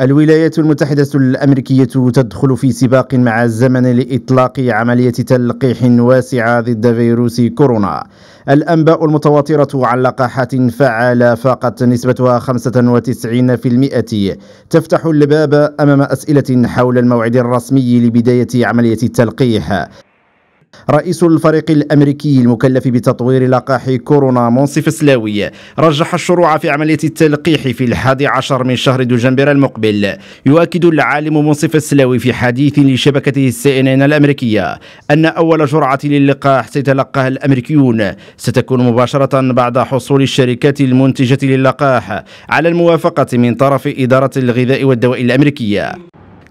الولايات المتحدة الأمريكية تدخل في سباق مع الزمن لإطلاق عملية تلقيح واسعة ضد فيروس كورونا الأنباء المتواترة عن لقاحات فعالة فاقت نسبتها 95% تفتح الباب أمام أسئلة حول الموعد الرسمي لبداية عملية التلقيح رئيس الفريق الأمريكي المكلف بتطوير لقاح كورونا منصف سلاوي رجح الشروع في عملية التلقيح في الحادي عشر من شهر دجنبر المقبل يؤكد العالم منصف السلاوي في حديث لشبكته السي ان ان الأمريكية أن أول جرعة للقاح سيتلقاها الأمريكيون ستكون مباشرة بعد حصول الشركات المنتجة للقاح على الموافقة من طرف إدارة الغذاء والدواء الأمريكية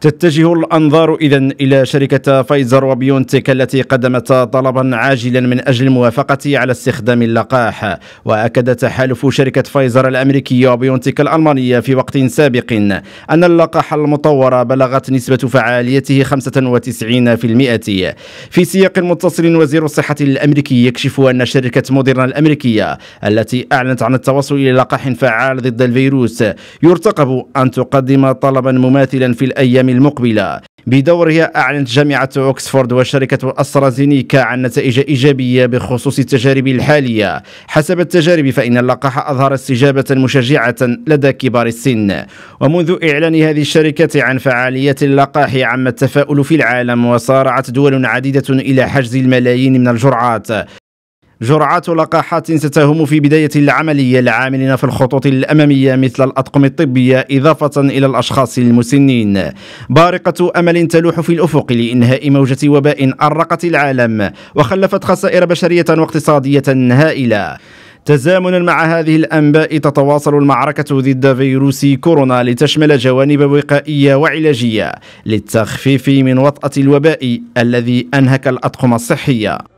تتجه الأنظار إذا إلى شركة فايزر وبيونتك التي قدمت طلبا عاجلا من أجل الموافقة على استخدام اللقاح وأكد تحالف شركة فايزر الأمريكية وبيونتك الألمانية في وقت سابق أن اللقاح المطور بلغت نسبة فعاليته 95% في سياق متصل وزير الصحة الأمريكي يكشف أن شركة موديرنا الأمريكية التي أعلنت عن التوصل إلى لقاح فعال ضد الفيروس يرتقب أن تقدم طلبا مماثلا في الأيام المقبلة بدورها أعلنت جامعة أوكسفورد وشركة أسترازينيكا عن نتائج إيجابية بخصوص التجارب الحالية حسب التجارب فإن اللقاح أظهر استجابة مشجعة لدى كبار السن ومنذ إعلان هذه الشركة عن فعالية اللقاح عم التفاؤل في العالم وصارعت دول عديدة إلى حجز الملايين من الجرعات جرعات لقاحات ستهم في بداية العملية العاملين في الخطوط الأمامية مثل الأطقم الطبية إضافة إلى الأشخاص المسنين بارقة أمل تلوح في الأفق لإنهاء موجة وباء أرقت العالم وخلفت خسائر بشرية واقتصادية هائلة تزامنا مع هذه الانباء تتواصل المعركه ضد فيروس كورونا لتشمل جوانب وقائيه وعلاجيه للتخفيف من وطاه الوباء الذي انهك الاطقم الصحيه